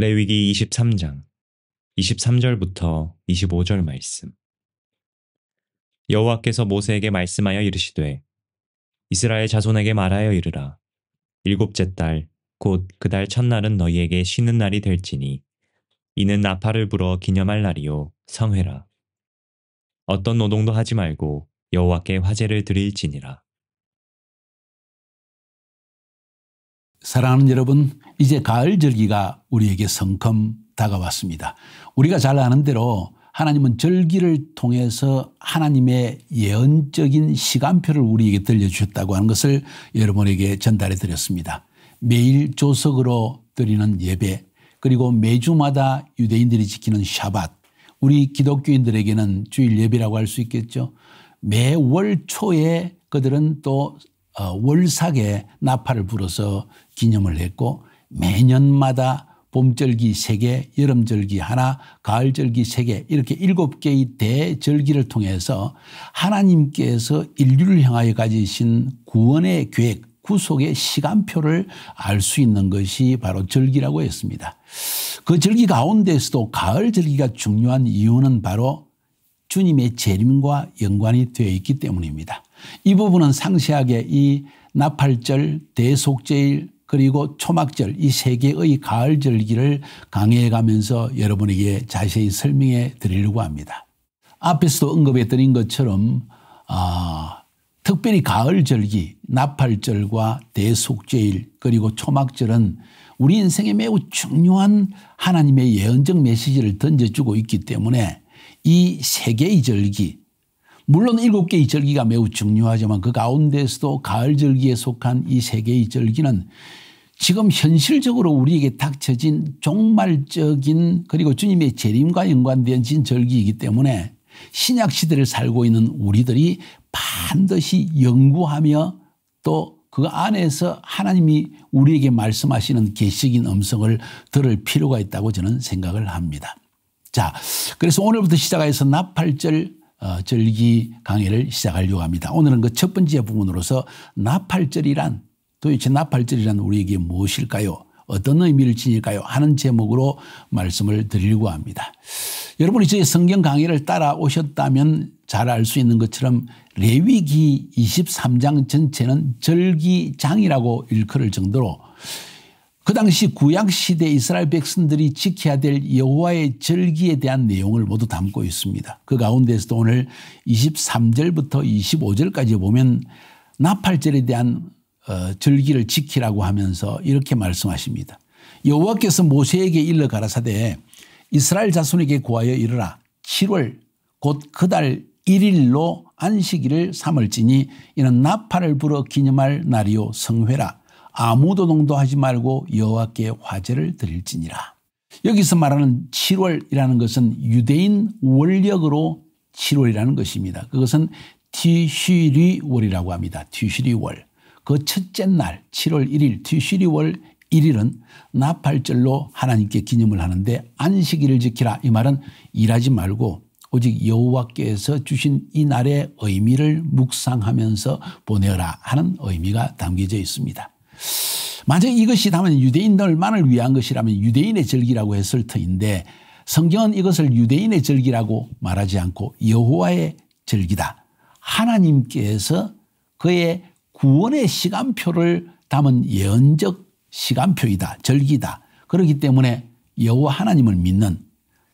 레위기 23장 23절부터 25절 말씀 여호와께서 모세에게 말씀하여 이르시되 이스라엘 자손에게 말하여 이르라 일곱째 달 곧 그 달 첫날은 너희에게 쉬는 날이 될지니 이는 나팔을 불어 기념할 날이요 성회라 어떤 노동도 하지 말고 여호와께 화제를 드릴지니라 사랑하는 여러분, 이제 가을 절기가 우리에게 성큼 다가왔습니다. 우리가 잘 아는 대로 하나님은 절기를 통해서 하나님의 예언적인 시간표를 우리에게 들려주셨다고 하는 것을 여러분에게 전달해 드렸습니다. 매일 조석으로 드리는 예배, 그리고 매주마다 유대인들이 지키는 샤밧, 우리 기독교인들에게는 주일 예배라고 할 수 있겠죠. 매월 초에 그들은 또 어, 월삭에 나팔을 불어서 기념을 했고 매년마다 봄절기 3개, 여름절기 하나, 가을절기 3개 이렇게 7개의 대절기를 통해서 하나님께서 인류를 향하여 가지신 구원의 계획, 구속의 시간표를 알 수 있는 것이 바로 절기라고 했습니다. 그 절기 가운데서도 가을 절기가 중요한 이유는 바로 주님의 재림과 연관이 되어 있기 때문입니다. 이 부분은 상세하게 이 나팔절, 대속제일, 그리고 초막절 이 세 개의 가을 절기를 강해해 가면서 여러분에게 자세히 설명해 드리려고 합니다. 앞에서도 언급해 드린 것처럼 아, 특별히 가을 절기, 나팔절과 대속제일 그리고 초막절은 우리 인생에 매우 중요한 하나님의 예언적 메시지를 던져주고 있기 때문에 이 세 개의 절기, 물론 일곱 개의 절기가 매우 중요하지만 그 가운데서도 가을 절기에 속한 이 세 개의 절기는 지금 현실적으로 우리에게 닥쳐진 종말적인 그리고 주님의 재림과 연관된 진절기이기 때문에 신약 시대를 살고 있는 우리들이 반드시 연구하며 또 그 안에서 하나님이 우리에게 말씀하시는 계시적인 음성을 들을 필요가 있다고 저는 생각을 합니다. 자, 그래서 오늘부터 시작해서 나팔절 어, 절기 강의를 시작하려고 합니다. 오늘은 그 첫 번째 부분으로서 나팔절이란 도대체 압발절이란 우리에게 무엇일까요? 어떤 의미를 지닐까요? 하는 제목으로 말씀을 드리려고 합니다. 여러분이 저희 성경 강의를 따라오셨다면 잘 알 수 있는 것처럼 레위기 23장 전체는 절기장이라고 일컬을 정도로 그 당시 구약 시대 이스라엘 백성들이 지켜야 될 여호와의 절기에 대한 내용을 모두 담고 있습니다. 그 가운데서도 오늘 23절부터 25절까지 보면 나팔절에 대한 어, 절기를 지키라고 하면서 이렇게 말씀하십니다. 여호와께서 모세에게 일러 가라사대 이스라엘 자손에게 구하여 이르라 7월 곧 그달 1일로 안식일을 삼을지니 이는 나팔을 불어 기념할 날이요 성회라 아무도 농도하지 말고 여호와께 화제를 드릴지니라. 여기서 말하는 7월이라는 것은 유대인 원력으로 7월이라는 것입니다. 그것은 티슈리월이라고 합니다. 티슈리월. 그 첫째 날 7월 1일 뒤시리월 1일은 나팔절로 하나님께 기념을 하는데 안식일을 지키라 이 말은 일하지 말고 오직 여호와께서 주신 이 날의 의미를 묵상하면서 보내라 하는 의미가 담겨져 있습니다. 만약 이것이 다만 유대인들만을 위한 것이라면 유대인의 절기라고 했을 터인데 성경은 이것을 유대인의 절기라고 말하지 않고 여호와의 절기다. 하나님께서 그의 구원의 시간표를 담은 예언적 시간표이다. 절기다. 그렇기 때문에 여호와 하나님을 믿는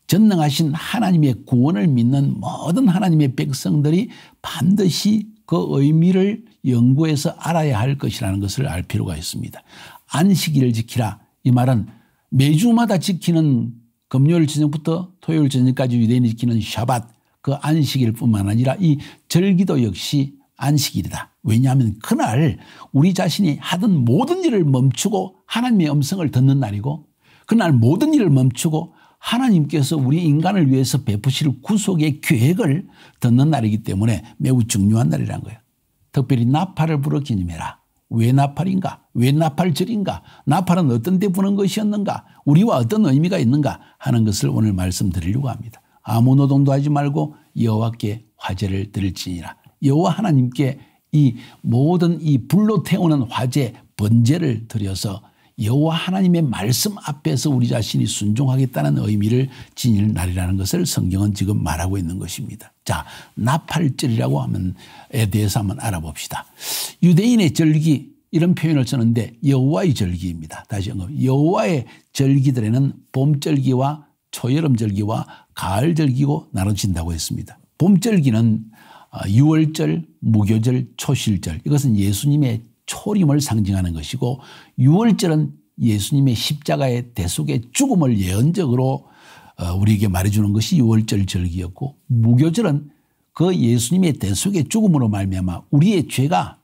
전능하신 하나님의 구원을 믿는 모든 하나님의 백성들이 반드시 그 의미를 연구해서 알아야 할 것이라는 것을 알 필요가 있습니다. 안식일을 지키라. 이 말은 매주마다 지키는 금요일 저녁부터 토요일 저녁까지 유대인이 지키는 샤밧 그 안식일 뿐만 아니라 이 절기도 역시 안식일이다. 왜냐하면 그날 우리 자신이 하던 모든 일을 멈추고 하나님의 음성을 듣는 날이고 그날 모든 일을 멈추고 하나님께서 우리 인간을 위해서 베푸실 구속의 계획을 듣는 날이기 때문에 매우 중요한 날이란 거예요. 특별히 나팔을 불어 기념해라. 왜 나팔인가? 왜 나팔절인가? 나팔은 어떤 데 부는 것이었는가? 우리와 어떤 의미가 있는가? 하는 것을 오늘 말씀드리려고 합니다. 아무 노동도 하지 말고 여호와께 화제를 드릴지니라. 여호와 하나님께 이 모든 이 불로 태우는 화재 번제를 드려서 여호와 하나님의 말씀 앞에서 우리 자신이 순종하겠다는 의미를 지닐 날이라는 것을 성경은 지금 말하고 있는 것입니다. 자, 나팔절이라고 하면에 대해서 한번 알아봅시다. 유대인의 절기 이런 표현을 쓰는데 여호와의 절기입니다. 다시 한번 여호와의 절기들에는 봄절기와 초여름절기와 가을절기고 나눠진다고 했습니다. 봄절기는 6월절, 어, 무교절, 초실절 이것은 예수님의 초림을 상징하는 것이고 유월절은 예수님의 십자가의 대속의 죽음을 예언적으로 어, 우리에게 말해주는 것이 유월절 절기였고 무교절은 그 예수님의 대속의 죽음으로 말미암아 우리의 죄가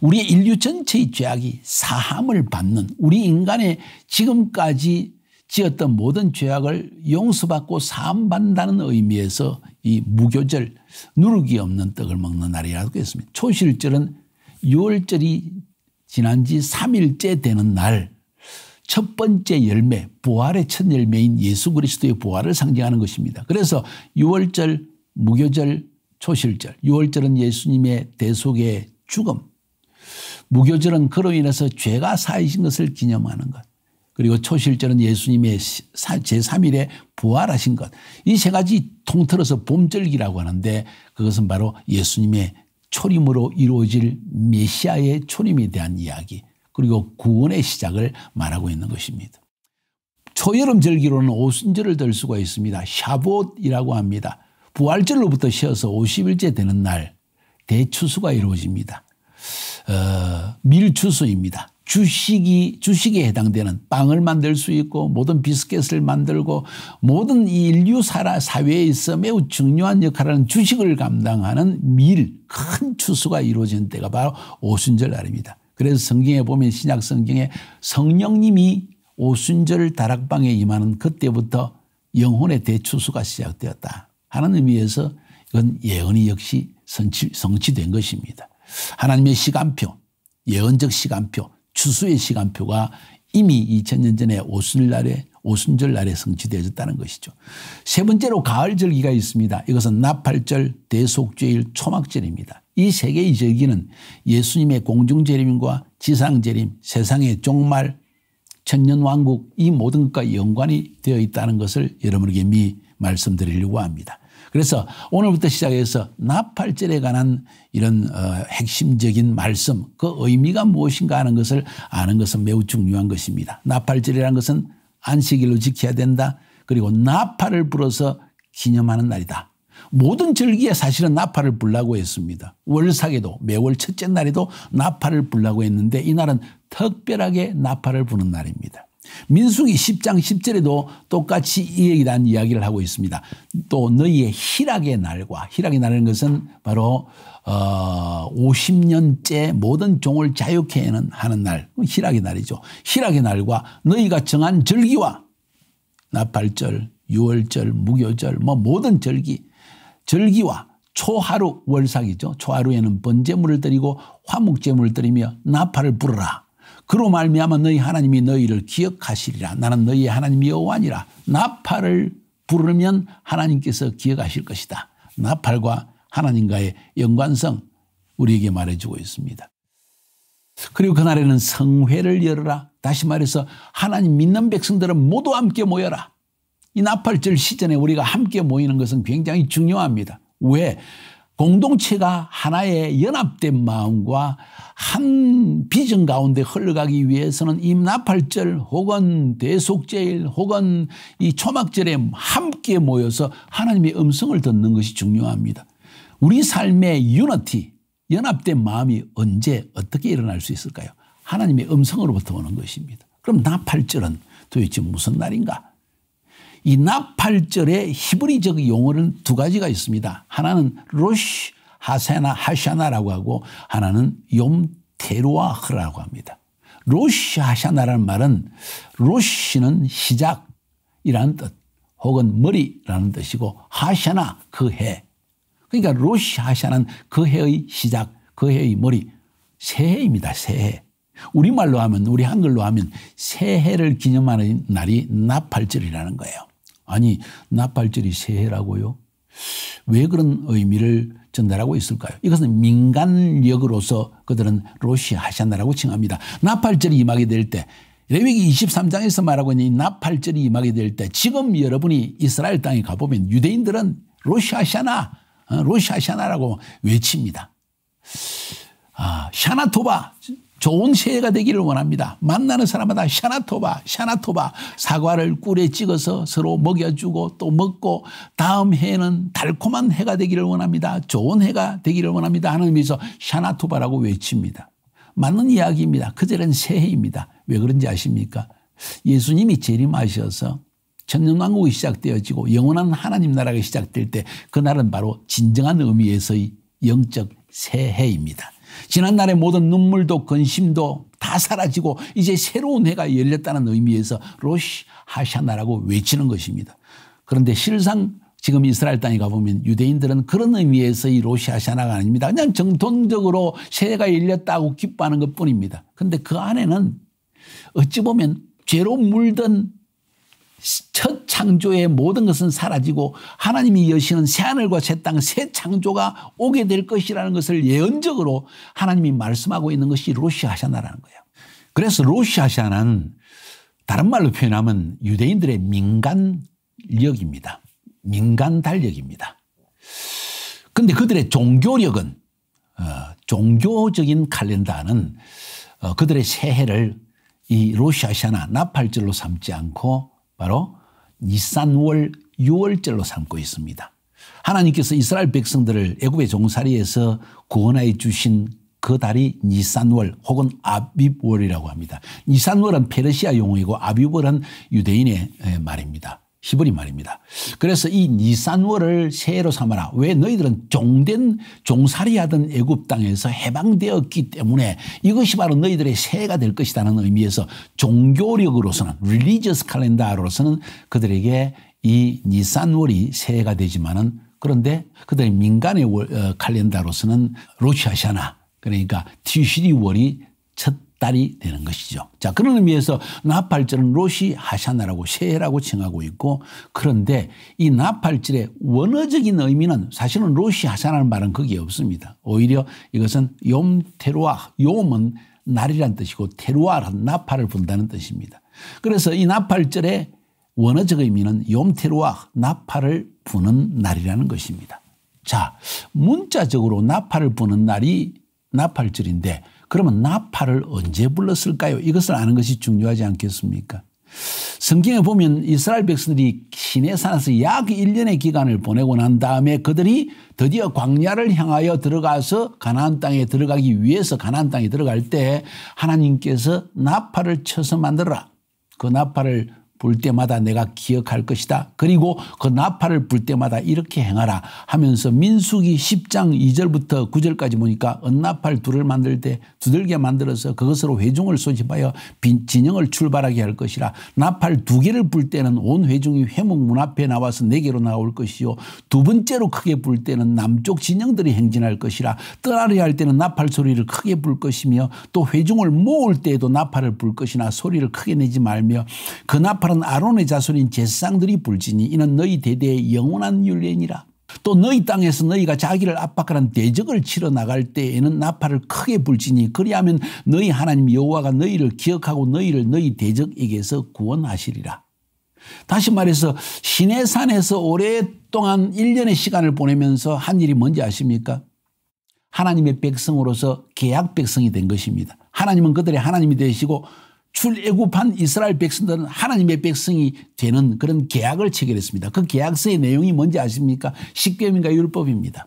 우리 인류 전체의 죄악이 사함을 받는 우리 인간의 지금까지 지었던 모든 죄악을 용서받고 사함받는다는 의미에서 이 무교절 누룩이 없는 떡을 먹는 날이라고 했습니다. 초실절은 6월절이 지난 지 3일째 되는 날 첫 번째 열매 부활의 첫 열매인 예수 그리스도의 부활을 상징하는 것입니다. 그래서 6월절 무교절 초실절 6월절은 예수님의 대속의 죽음 무교절은 그로 인해서 죄가 사해진 것을 기념하는 것 그리고 초실절은 예수님의 제3일에 부활하신 것. 이 세 가지 통틀어서 봄절기라고 하는데 그것은 바로 예수님의 초림으로 이루어질 메시아의 초림에 대한 이야기 그리고 구원의 시작을 말하고 있는 것입니다. 초여름 절기로는 오순절을 들 수가 있습니다. 샤봇이라고 합니다. 부활절로부터 쉬어서 50일째 되는 날 대추수가 이루어집니다. 어, 밀추수입니다. 주식이 주식에 해당되는 빵을 만들 수 있고 모든 비스켓을 만들고 모든 인류 사라 사회에 있어 매우 중요한 역할을 하는 주식을 감당하는 밀 큰 추수가 이루어진 때가 바로 오순절 날입니다. 그래서 성경에 보면 신약 성경에 성령님이 오순절 다락방에 임하는 그때부터 영혼의 대추수가 시작되었다 하는 의미에서 이건 예언이 역시 성취, 성취된 것입니다. 하나님의 시간표, 예언적 시간표, 추수의 시간표가 이미 2000년 전에 오순절 날에 오순절 날에 성취되어졌다는 것이죠. 세 번째로 가을 절기가 있습니다. 이것은 나팔절, 대속죄일, 초막절입니다. 이 세 개의 절기는 예수님의 공중재림과 지상재림, 세상의 종말, 천년왕국 이 모든 것과 연관이 되어 있다는 것을 여러분에게 미 말씀드리려고 합니다. 그래서 오늘부터 시작해서 나팔절에 관한 이런 어 핵심적인 말씀 그 의미가 무엇인가 하는 것을 아는 것은 매우 중요한 것입니다. 나팔절이라는 것은 안식일로 지켜야 된다. 그리고 나팔을 불어서 기념하는 날이다. 모든 절기에 사실은 나팔을 불라고 했습니다. 월삭에도 매월 첫째 날에도 나팔을 불라고 했는데 이날은 특별하게 나팔을 부는 날입니다. 민숙이 10장 10절에도 똑같이 이 얘기에 한 이야기를 하고 있습니다. 또 너희의 희락의 날과 희락의 날는 것은 바로 어 50년째 모든 종을 자유케 하는 날, 그 희락의 날이죠. 희락의 날과 너희가 정한 절기와 나팔절, 유월절, 무교절, 뭐 모든 절기, 절기와 초하루 월삭이죠. 초하루에는 번제물을 드리고 화목제물을 드리며 나팔을 불어라. 그로 말미암아 너희 하나님이 너희를 기억하시리라. 나는 너희의 하나님 여호와니라. 나팔을 부르면 하나님께서 기억하실 것이다. 나팔과 하나님과의 연관성 우리에게 말해주고 있습니다. 그리고 그날에는 성회를 열어라. 다시 말해서 하나님 믿는 백성들은 모두 함께 모여라. 이 나팔절 시전에 우리가 함께 모이는 것은 굉장히 중요합니다. 왜? 공동체가 하나의 연합된 마음과 한 비전 가운데 흘러가기 위해서는 임 나팔절 혹은 대속제일 혹은 이 초막절에 함께 모여서 하나님의 음성을 듣는 것이 중요합니다. 우리 삶의 유너티, 연합된 마음이 언제 어떻게 일어날 수 있을까요? 하나님의 음성으로부터 오는 것입니다. 그럼 나팔절은 도대체 무슨 날인가? 이 나팔절의 히브리적 용어는 두 가지가 있습니다. 하나는 로시 하세나 하샤나라고 하고 하나는 욤테로아흐라고 합니다. 로시 하샤나라는 말은 로시는 시작이라는 뜻 혹은 머리라는 뜻이고 하샤나 그 해. 그러니까 로시 하샤는 그 해의 시작, 그 해의 머리, 새해입니다. 새해. 우리말로 하면 우리 한글로 하면 새해를 기념하는 날이 나팔절이라는 거예요. 아니 나팔절이 새해라고요? 왜 그런 의미를 전달하고 있을까요? 이것은 민간력으로서 그들은 로시 하샤나라고 칭합니다. 나팔절이 임하게 될 때 레위기 23장에서 말하고 있는 나팔절이 임하게 될 때 지금 여러분이 이스라엘 땅에 가보면 유대인들은 로시 하샤나 로시 어, 하샤나라고 외칩니다. 아, 샤나토바 좋은 새해가 되기를 원합니다. 만나는 사람마다 샤나토바, 샤나토바 사과를 꿀에 찍어서 서로 먹여주고 또 먹고 다음 해는 달콤한 해가 되기를 원합니다. 좋은 해가 되기를 원합니다. 하나님께서 샤나토바라고 외칩니다. 맞는 이야기입니다. 그들은 새해입니다. 왜 그런지 아십니까? 예수님이 재림하셔서 천년왕국이 시작되어지고 영원한 하나님 나라가 시작될 때 그날은 바로 진정한 의미에서의 영적 새해입니다. 지난날의 모든 눈물도 근심도 다 사라지고 이제 새로운 해가 열렸다는 의미에서 로시 하샤나라고 외치는 것입니다. 그런데 실상 지금 이스라엘 땅에 가보면 유대인들은 그런 의미에서 이 로시 하샤나가 아닙니다. 그냥 정통적으로 새해가 열렸다고 기뻐하는 것 뿐입니다. 근데 그 안에는 어찌 보면 죄로 물든 첫 창조의 모든 것은 사라지고 하나님이 여시는 새하늘과 새 땅, 새 창조가 오게 될 것이라는 것을 예언적으로 하나님이 말씀하고 있는 것이 로시아샤나라는 거예요. 그래서 로시아샤는 다른 말로 표현하면 유대인들의 민간력입니다. 민간 달력입니다. 그런데 그들의 종교력은, 어, 종교적인 칼렌다는 어, 그들의 새해를 이 로시아샤나 나팔절로 삼지 않고 바로 니산월 6월절로 삼고 있습니다. 하나님께서 이스라엘 백성들을 애굽의 종살이에서 구원해 주신 그 달이 니산월 혹은 아비월이라고 합니다. 니산월은 페르시아 용어이고 아비월은 유대인의 말입니다. 히브리 말입니다. 그래서 이 니산월을 새해로 삼아라. 왜 너희들은 종된 종살이 하던 애굽 땅에서 해방되었기 때문에 이것이 바로 너희들의 새해가 될 것이라는 의미에서 종교력으로서는 r e l i g i o 로서는 그들에게 이 니산월이 새해가 되지만은 그런데 그들의 민간의 월, 어, 칼렌다로서는 로시아시아나 그러니까 티슈리월이 첫 딸이 되는 것이죠. 자, 그런 의미에서 나팔절은 로시 하샤나라고 셰라고 칭하고 있고 그런데 이 나팔절의 원어적인 의미는 사실은 로시 하샤나는 말은 거기에 없습니다. 오히려 이것은 용테루아용은 날이란 뜻이고 테루아란 나팔을 분다는 뜻입니다. 그래서 이 나팔절의 원어적 의미는 용테루아 나팔을 부는 날이라는 것입니다. 자, 문자적으로 나팔을 부는 날이 나팔절인데 그러면 나팔을 언제 불렀을까요? 이것을 아는 것이 중요하지 않겠습니까? 성경에 보면 이스라엘 백성들이 신의 산에서 약 1년의 기간을 보내고 난 다음에 그들이 드디어 광야를 향하여 들어가서 가나안 땅에 들어가기 위해서 가나안 땅에 들어갈 때 하나님께서 나팔을 쳐서 만들어라. 그 나팔을 불 때마다 내가 기억할 것이다. 그리고 그 나팔을 불 때마다 이렇게 행하라 하면서 민숙이 10장 2절부터 9절까지 보니까 은나팔 둘을 만들 때 두들겨 만들어서 그것으로 회중을 소집하여 빈 진영을 출발하게 할 것이라 나팔 두 개를 불 때는 온 회중이 회목 문 앞에 나와서 네 개로 나올 것이요 두 번째로 크게 불 때는 남쪽 진영들이 행진할 것이라 떠나려 할 때는 나팔 소리를 크게 불 것이며 또 회중을 모을 때에도 나팔을 불 것이나 소리를 크게 내지 말며 그 나팔 팔은 아론의 자손인 제사장들이 불지니 이는 너희 대대의 영원한 율례니라. 또 너희 땅에서 너희가 자기를 압박하는 대적을 치러 나갈 때에는 나팔을 크게 불지니 그리하면 너희 하나님 여호와가 너희를 기억하고 너희를 너희 대적에게서 구원하시리라. 다시 말해서 시내산에서 오랫동안 1년의 시간을 보내면서 한 일이 뭔지 아십니까? 하나님의 백성으로서 계약 백성이 된 것입니다. 하나님은 그들의 하나님이 되시고 출애굽한 이스라엘 백성들은 하나님의 백성이 되는 그런 계약을 체결했습니다. 그 계약서의 내용이 뭔지 아십니까? 십계명과 율법입니다.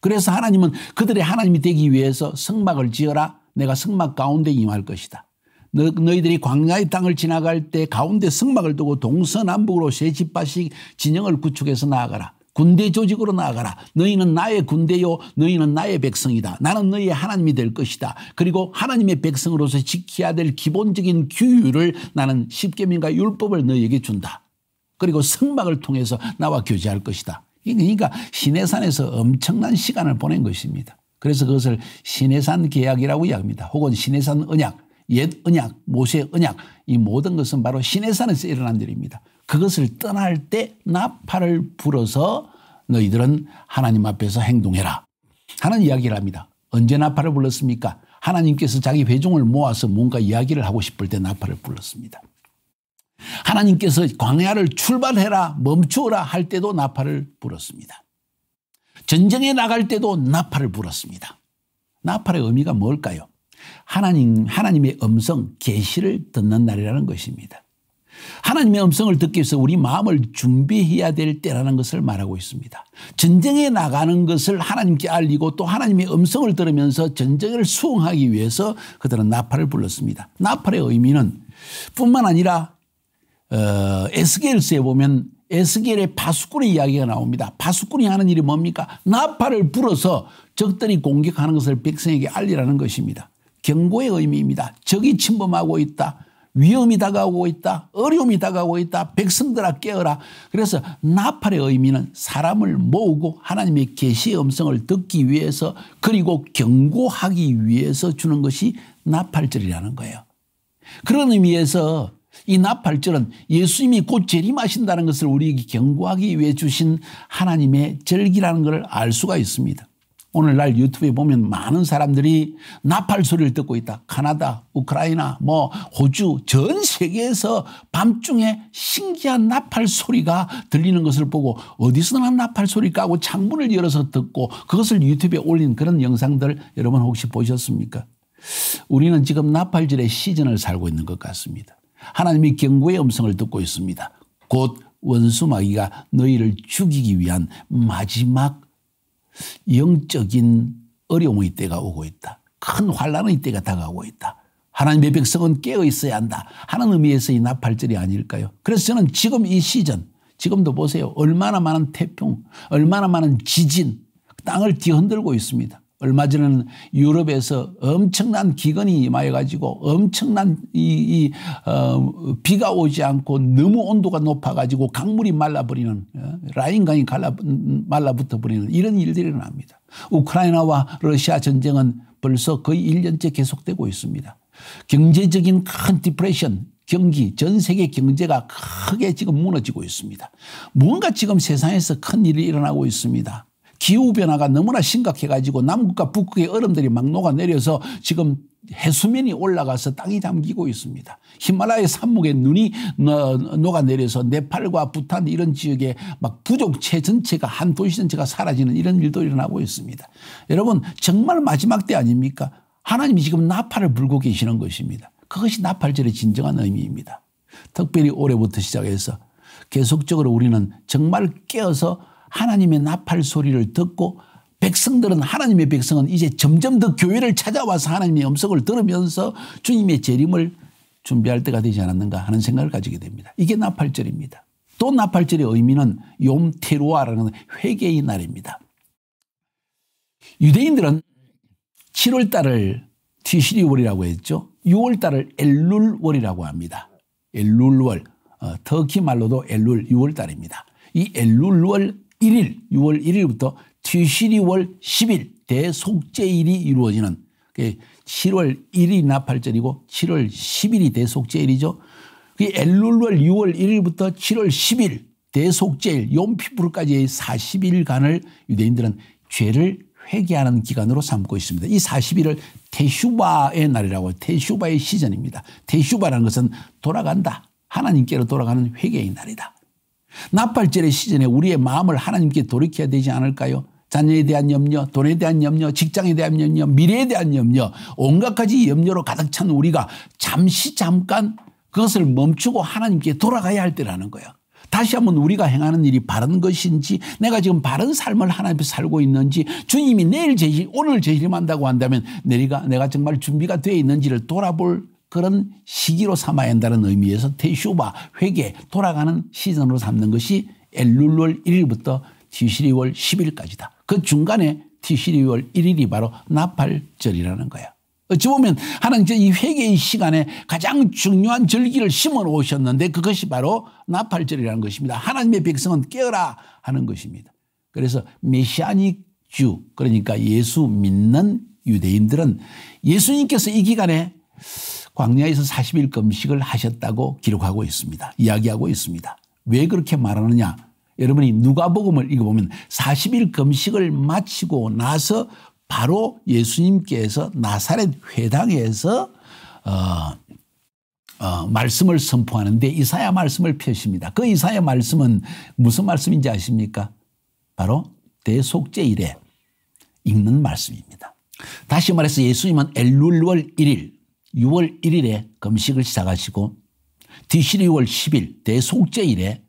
그래서 하나님은 그들의 하나님이 되기 위해서 성막을 지어라. 내가 성막 가운데 임할 것이다. 너, 너희들이 광야의 땅을 지나갈 때 가운데 성막을 두고 동서남북으로 세 집바씩 진영을 구축해서 나아가라. 군대 조직으로 나아가라. 너희는 나의 군대요. 너희는 나의 백성이다. 나는 너희의 하나님이 될 것이다. 그리고 하나님의 백성으로서 지켜야 될 기본적인 규율을 나는 십계명과 율법을 너희에게 준다. 그리고 성막을 통해서 나와 교제할 것이다. 그러니까 시내산에서 엄청난 시간을 보낸 것입니다. 그래서 그것을 시내산 계약이라고 이야기합니다. 혹은 시내산 언약. 옛 언약, 모세의 언약, 이 모든 것은 바로 시내산에서 일어난 일입니다. 그것을 떠날 때 나팔을 불어서 너희들은 하나님 앞에서 행동해라 하는 이야기를 합니다. 언제 나팔을 불렀습니까? 하나님께서 자기 회중을 모아서 뭔가 이야기를 하고 싶을 때 나팔을 불렀습니다. 하나님께서 광야를 출발해라 멈추어라 할 때도 나팔을 불었습니다. 전쟁에 나갈 때도 나팔을 불었습니다. 나팔의 의미가 뭘까요? 하나님 하나님의 음성 계시를 듣는 날이라는 것입니다. 하나님의 음성을 듣기 위해서 우리 마음을 준비해야 될 때라는 것을 말하고 있습니다. 전쟁에 나가는 것을 하나님께 알리고 또 하나님의 음성을 들으면서 전쟁을 수행하기 위해서 그들은 나팔을 불렀습니다. 나팔의 의미는 뿐만 아니라 어, 에스겔서에 보면 에스겔의 파수꾼의 이야기가 나옵니다. 파수꾼이 하는 일이 뭡니까? 나팔을 불어서 적들이 공격하는 것을 백성에게 알리라는 것입니다. 경고의 의미입니다. 적이 침범하고 있다. 위험이 다가오고 있다. 어려움이 다가오고 있다. 백성들아 깨어라. 그래서 나팔의 의미는 사람을 모으고 하나님의 계시의 음성을 듣기 위해서 그리고 경고하기 위해서 주는 것이 나팔절이라는 거예요. 그런 의미에서 이 나팔절은 예수님이 곧 재림하신다는 것을 우리에게 경고하기 위해 주신 하나님의 절기라는 것을 알 수가 있습니다. 오늘날 유튜브에 보면 많은 사람들이 나팔 소리를 듣고 있다. 카나다, 우크라이나, 뭐 호주 전 세계에서 밤중에 신기한 나팔 소리가 들리는 것을 보고 어디서나 나팔 소리 까고 창문을 열어서 듣고 그것을 유튜브에 올린 그런 영상들 여러분 혹시 보셨습니까? 우리는 지금 나팔질의 시즌을 살고 있는 것 같습니다. 하나님이 경고의 음성을 듣고 있습니다. 곧 원수마귀가 너희를 죽이기 위한 마지막 영적인 어려움의 때가 오고 있다. 큰 환란의 때가 다가오고 있다. 하나님의 백성은 깨어 있어야 한다 하는 의미에서 이 나팔절이 아닐까요? 그래서 저는 지금 이 시즌, 지금도 보세요. 얼마나 많은 태풍, 얼마나 많은 지진, 땅을 뒤흔들고 있습니다. 얼마 전에는 유럽에서 엄청난 기근이 임하여가지고 엄청난 이, 이 어, 비가 오지 않고 너무 온도가 높아가지고 강물이 말라버리는 어, 라인강이 갈라 말라붙어버리는 이런 일들이 일어납니다. 우크라이나와 러시아 전쟁은 벌써 거의 1년째 계속되고 있습니다. 경제적인 큰 디프레션 경기 전 세계 경제가 크게 지금 무너지고 있습니다. 뭔가 지금 세상에서 큰 일이 일어나고 있습니다. 기후변화가 너무나 심각해가지고 남극과 북극의 얼음들이 막 녹아내려서 지금 해수면이 올라가서 땅이 잠기고 있습니다. 히말라야 산목에 눈이 녹아내려서 네팔과 부탄 이런 지역에 막 부족체 전체가 한 도시 전체가 사라지는 이런 일도 일어나고 있습니다. 여러분 정말 마지막 때 아닙니까? 하나님이 지금 나팔을 불고 계시는 것입니다. 그것이 나팔절의 진정한 의미입니다. 특별히 올해부터 시작해서 계속적으로 우리는 정말 깨어서 하나님의 나팔 소리를 듣고 백성들은 하나님의 백성은 이제 점점 더 교회를 찾아와서 하나님의 음성을 들으면서 주님의 재림을 준비할 때가 되지 않았는가 하는 생각을 가지게 됩니다. 이게 나팔절입니다. 또 나팔절의 의미는 용테루아라는 회개의 날입니다. 유대인들은 7월달을 티시리월이라고 했죠. 6월달을 엘룰월이라고 합니다. 엘룰월. 어, 터키 말로도 엘룰 6월달입니다. 이 엘룰월 1일, 6월 1일부터 뒤실이 월 10일 대속제일이 이루어지는 7월 1일이 나팔절이고 7월 10일이 대속제일이죠. 그 엘룰월 6월 1일부터 7월 10일 대속제일 용피부르까지의 40일간을 유대인들은 죄를 회개하는 기간으로 삼고 있습니다. 이 40일을 테슈바의 날이라고 테슈바의 시즌입니다. 테슈바라는 것은 돌아간다. 하나님께로 돌아가는 회개의 날이다. 나팔절의 시즌에 우리의 마음을 하나님께 돌이켜야 되지 않을까요? 자녀에 대한 염려, 돈에 대한 염려, 직장에 대한 염려, 미래에 대한 염려, 온갖 가지 염려로 가득 찬 우리가 잠시 잠깐 그것을 멈추고 하나님께 돌아가야 할 때라는 거야. 다시 한번 우리가 행하는 일이 바른 것인지 내가 지금 바른 삶을 하나님 앞 살고 있는지 주님이 내일 제시 오늘 재림한다고 한다면 내가 정말 준비가 되어 있는지를 돌아볼 그런 시기로 삼아야 한다는 의미에서 테슈바 회계 돌아가는 시즌으로 삼는 것이 엘룰월 1일부터 티시리월 10일까지다. 그 중간에 티시리월 1일이 바로 나팔절이라는 거야. 어찌 보면 하나님께이회계의 시간에 가장 중요한 절기를 심어 놓으셨는데 그것이 바로 나팔절이라는 것입니다. 하나님의 백성은 깨어라 하는 것입니다. 그래서 메시아닉 주 그러니까 예수 믿는 유대인들은 예수님께서 이 기간에 광야에서 40일 금식을 하셨다고 기록하고 있습니다. 이야기하고 있습니다. 왜 그렇게 말하느냐? 여러분이 누가복음을 읽어보면 40일 금식을 마치고 나서 바로 예수님께서 나사렛 회당에서 어, 어, 말씀을 선포하는데 이사야 말씀을 펴십니다. 그 이사야 말씀은 무슨 말씀인지 아십니까? 바로 대속제 일에 읽는 말씀입니다. 다시 말해서 예수님은 엘룰월 1일 6월 1일에 금식을 시작하시고 디시 6월 10일 대속죄일에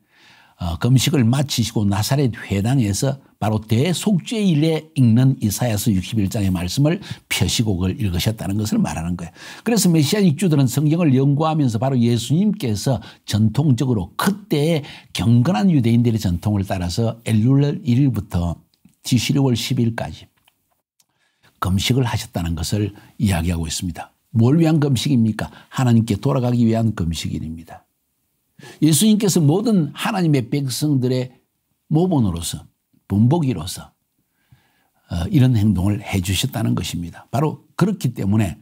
어, 금식을 마치시고 나사렛 회당에서 바로 대속죄일에 읽는 이사야서 61장의 말씀을 표시곡을 읽으셨다는 것을 말하는 거예요. 그래서 메시아닉 주들은 성경을 연구하면서 바로 예수님께서 전통적으로 그때의 경건한 유대인들의 전통을 따라서 엘룰 1일부터 디시6월 10일까지 금식을 하셨다는 것을 이야기하고 있습니다. 뭘 위한 금식입니까? 하나님께 돌아가기 위한 금식입니다 예수님께서 모든 하나님의 백성들의 모본으로서 본보기로서 어, 이런 행동을 해 주셨다는 것입니다. 바로 그렇기 때문에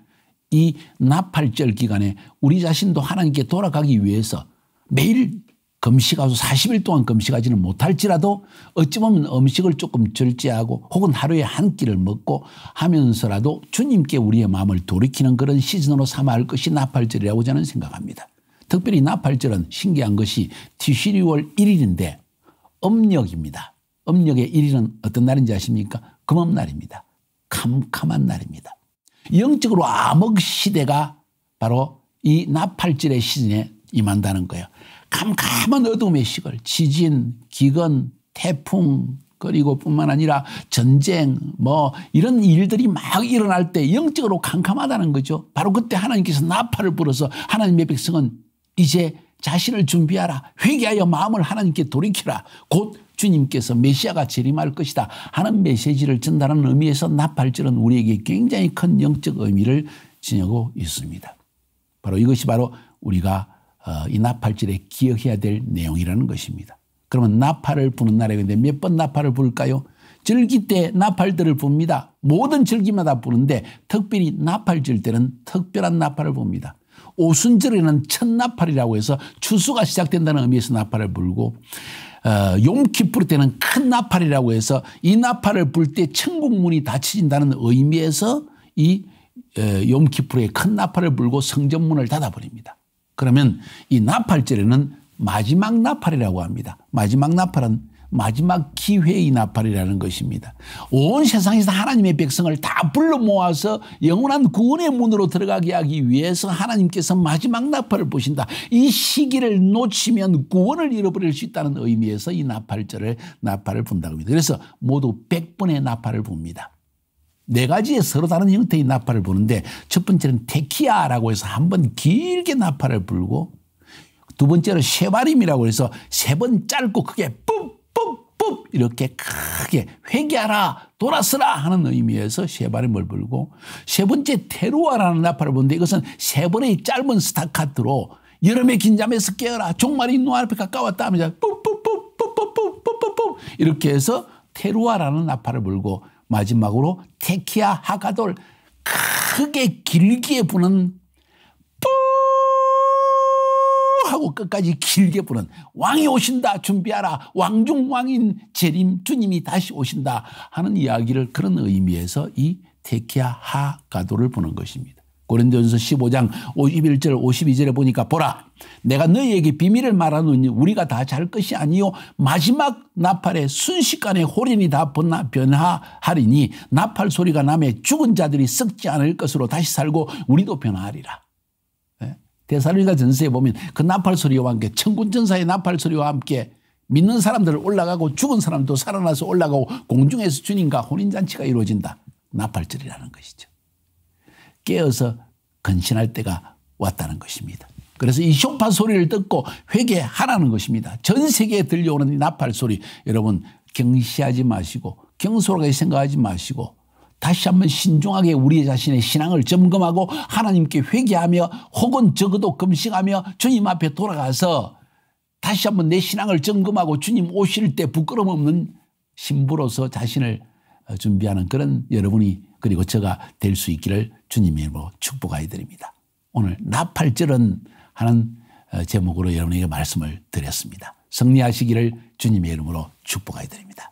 이 나팔절 기간에 우리 자신도 하나님께 돌아가기 위해서 매일 금식하고 40일 동안 금식하지는 못할지라도 어찌 보면 음식을 조금 절제하고 혹은 하루에 한 끼를 먹고 하면서라도 주님께 우리의 마음을 돌이키는 그런 시즌으로 삼아 할 것이 나팔절이라고 저는 생각합니다. 특별히 나팔절은 신기한 것이 티시리월 1일인데 음력입니다. 음력의 1일은 어떤 날인지 아십니까? 금음날입니다. 캄캄한 날입니다. 영적으로 암흑 시대가 바로 이 나팔절의 시즌에 임한다는 거예요. 캄캄한 어둠의 시절 지진, 기근, 태풍 그리고 뿐만 아니라 전쟁 뭐 이런 일들이 막 일어날 때 영적으로 캄캄하다는 거죠. 바로 그때 하나님께서 나팔을 불어서 하나님의 백성은 이제 자신을 준비하라. 회개하여 마음을 하나님께 돌이키라. 곧 주님께서 메시아가 재림할 것이다 하는 메시지를 전달하는 의미에서 나팔절은 우리에게 굉장히 큰 영적 의미를 지니고 있습니다. 바로 이것이 바로 우리가 어, 이나팔질에 기억해야 될 내용이라는 것입니다. 그러면 나팔을 부는 날에 몇번 나팔을 불까요? 절기 때 나팔들을 붑니다. 모든 절기마다 부는데 특별히 나팔절 때는 특별한 나팔을 봅니다. 오순절에는 첫나팔이라고 해서 추수가 시작된다는 의미에서 나팔을 불고 어, 용키풀 때는 큰 나팔이라고 해서 이 나팔을 불 때 천국문이 닫혀진다는 의미에서 이 어, 에, 용키풀에 큰 나팔을 불고 성전문을 닫아버립니다. 그러면 이 나팔절에는 마지막 나팔이라고 합니다. 마지막 나팔은 마지막 기회의 나팔이라는 것입니다. 온 세상에서 하나님의 백성을 다 불러 모아서 영원한 구원의 문으로 들어가게 하기 위해서 하나님께서 마지막 나팔을 보신다. 이 시기를 놓치면 구원을 잃어버릴 수 있다는 의미에서 이 나팔절을 나팔을 분다고 합니다. 그래서 모두 100번의 나팔을 봅니다. 네 가지의 서로 다른 형태의 나팔을 부는데 첫 번째는 테키아라고 해서 한 번 길게 나팔을 불고 두 번째로 쉐바림이라고 해서 세 번 짧고 크게 뿜뿜뿜 이렇게 크게 회개하라 돌아서라 하는 의미에서 쉐바림을 불고 세 번째 테루아라는 나팔을 부는데 이것은 세 번의 짧은 스타카트로 여름의 긴잠에서 깨어라 종말이 눈 앞에 가까웠다 하면서 뿜뿜뿜뿜뿜뿜뿜뿜 이렇게 해서 테루아라는 나팔을 불고 마지막으로 테키아 하가돌 크게 길게 부는 뿌 하고 끝까지 길게 부는 왕이 오신다 준비하라 왕중 왕인 재림 주님이 다시 오신다 하는 이야기를 그런 의미에서 이 테키아 하가도를 부는 것입니다. 고린도전서 15장 51절 52절에 보니까 보라 내가 너희에게 비밀을 말하노니 우리가 다 잘 것이 아니요 마지막 나팔에 순식간에 호련이 다 변화하리니 나팔 소리가 남에 죽은 자들이 썩지 않을 것으로 다시 살고 우리도 변화하리라. 예? 대사리가 전서에 보면 그 나팔 소리와 함께 천군 전사의 나팔 소리와 함께 믿는 사람들 올라가고 죽은 사람도 살아나서 올라가고 공중에서 주님과 혼인잔치가 이루어진다. 나팔절이라는 것이죠. 깨어서 근신할 때가 왔다는 것입니다. 그래서 이 쇼파 소리를 듣고 회개하라는 것입니다. 전 세계에 들려오는 나팔 소리 여러분 경시하지 마시고 경솔하게 생각하지 마시고 다시 한번 신중하게 우리 자신의 신앙을 점검하고 하나님께 회개하며 혹은 적어도 금식하며 주님 앞에 돌아가서 다시 한번 내 신앙을 점검하고 주님 오실 때 부끄럼 없는 신부로서 자신을 준비하는 그런 여러분이 그리고 저가 될 수 있기를 주님의 이름으로 축복하여 드립니다. 오늘 나팔절은 하는 어, 제목으로 여러분에게 말씀을 드렸습니다. 승리하시기를 주님의 이름으로 축복하여 드립니다.